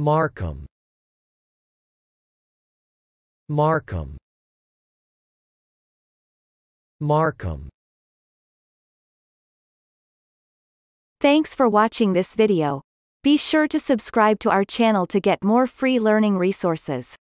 Markham Markham Markham Thanks for watching this video. Be sure to subscribe to our channel to get more free learning resources.